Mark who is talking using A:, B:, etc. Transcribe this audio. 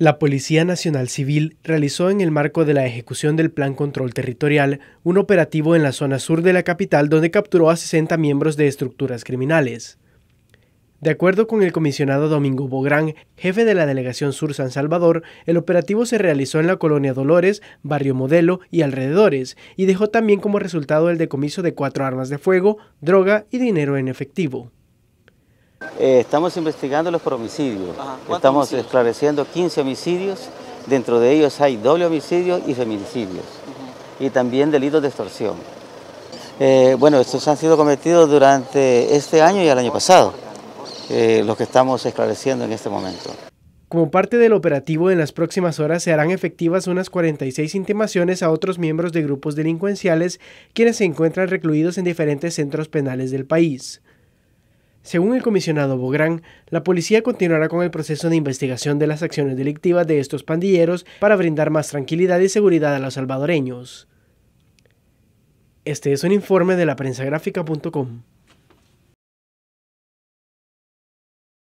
A: La Policía Nacional Civil realizó en el marco de la ejecución del Plan Control Territorial un operativo en la zona sur de la capital donde capturó a 60 miembros de estructuras criminales. De acuerdo con el comisionado Domingo Bográn, jefe de la Delegación Sur San Salvador, el operativo se realizó en la colonia Dolores, Barrio Modelo y alrededores, y dejó también como resultado el decomiso de cuatro armas de fuego, droga y dinero en efectivo.
B: Eh, estamos investigando los homicidios. Estamos esclareciendo 15 homicidios. Dentro de ellos hay doble homicidio y feminicidios. Y también delitos de extorsión. Eh, bueno, estos han sido cometidos durante este año y el año pasado, eh, los que estamos esclareciendo en este momento.
A: Como parte del operativo, en las próximas horas se harán efectivas unas 46 intimaciones a otros miembros de grupos delincuenciales quienes se encuentran recluidos en diferentes centros penales del país. Según el comisionado Bográn, la policía continuará con el proceso de investigación de las acciones delictivas de estos pandilleros para brindar más tranquilidad y seguridad a los salvadoreños. Este es un informe de la